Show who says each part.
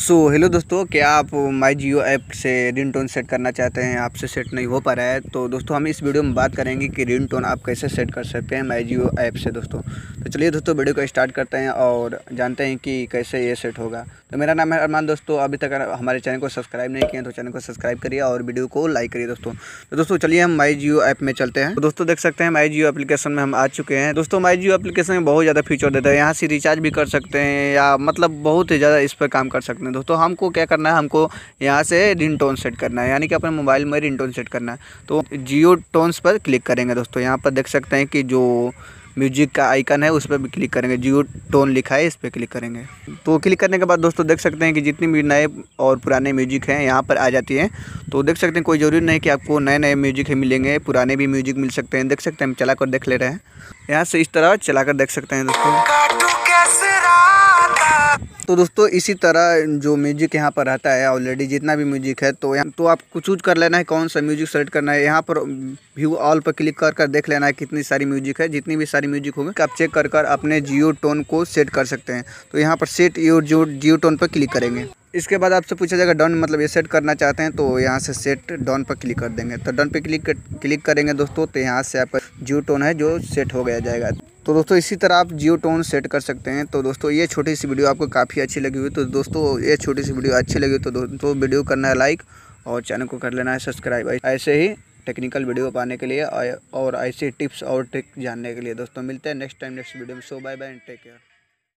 Speaker 1: सो so, hello दोस्तों क्या आप माई जियो ऐप से रिंग टोन सेट करना चाहते हैं आपसे सेट नहीं हो पा रहा है तो दोस्तों हम इस वीडियो में बात करेंगे कि रिंग टोन आप कैसे सेट कर सकते हैं माई जियो ऐप से दोस्तों तो चलिए दोस्तों वीडियो को स्टार्ट करते हैं और जानते हैं कि कैसे ये सेट होगा तो मेरा नाम है अरमान दोस्तों अभी तक हमारे चैनल को सब्सक्राइब नहीं किए तो चैनल को सब्सक्राइब करिए और वीडियो को लाइक करिए दोस्तों तो दोस्तों चलिए हम माई जियो ऐप में चलते हैं तो दोस्तों देख सकते हैं माई जियो एप्लीकेशन में हम आ चुके हैं दोस्तों माई जियो एप्लीकेशन में बहुत ज़्यादा फीचर देता है यहाँ से रिचार्ज भी कर सकते हैं या मतलब बहुत ही ज़्यादा इस पर काम कर सकते हैं सकते हैं दोस्तों हमको क्या करना है हमको यहाँ से रिंगटोन सेट करना है यानी कि अपने मोबाइल में रिंगटोन सेट करना है तो जियो टोन्स पर क्लिक करेंगे दोस्तों यहाँ पर देख सकते हैं कि जो म्यूजिक का आइकन है उस पर भी क्लिक करेंगे जियो टोन लिखा है इस पर क्लिक करेंगे तो क्लिक करने के बाद दोस्तों देख सकते हैं कि जितनी भी नए और पुराने म्यूजिक हैं यहाँ पर आ जाती हैं तो देख सकते हैं कोई ज़रूरी नहीं कि आपको नए नए म्यूजिक ही मिलेंगे पुराने भी म्यूजिक मिल सकते हैं देख सकते हैं हम चला कर देख ले रहे हैं यहाँ से इस तरह चला कर देख सकते हैं दोस्तों तो दोस्तों इसी तरह जो म्यूजिक यहाँ पर रहता है ऑलरेडी जितना भी म्यूजिक है तो यहाँ तो आपको चूज कर लेना है कौन सा म्यूजिक सेलेक्ट करना है यहाँ पर व्यू um, ऑल पर क्लिक कर कर देख लेना है कितनी सारी म्यूजिक है जितनी भी सारी म्यूजिक होगी आप चेक कर कर अपने जियो टोन को सेट कर सकते हैं तो यहाँ पर set your Jio Jio tune पर क्लिक करेंगे इसके बाद आपसे पूछा जाएगा डन मतलब ये सेट करना चाहते हैं तो यहाँ से सेट डन पर क्लिक कर देंगे तो डन पर क्लिक क्लिक करेंगे दोस्तों तो यहाँ से आपका जियो टोन है जो सेट हो गया जाएगा तो दोस्तों इसी तरह आप जियो टोन सेट कर सकते हैं तो दोस्तों ये छोटी सी वीडियो आपको काफ़ी अच्छी लगी हुई तो दोस्तों ये छोटी सी वीडियो अच्छी लगी तो दोस्तों वीडियो करना है लाइक और चैनल को कर लेना है सब्सक्राइब ऐसे ही टेक्निकल वीडियो पाने के लिए और ऐसी टिप्स और ट्रिक जानने के लिए दोस्तों मिलते हैं नेक्स्ट टाइम नेक्स्ट वीडियो में so bye bye and take care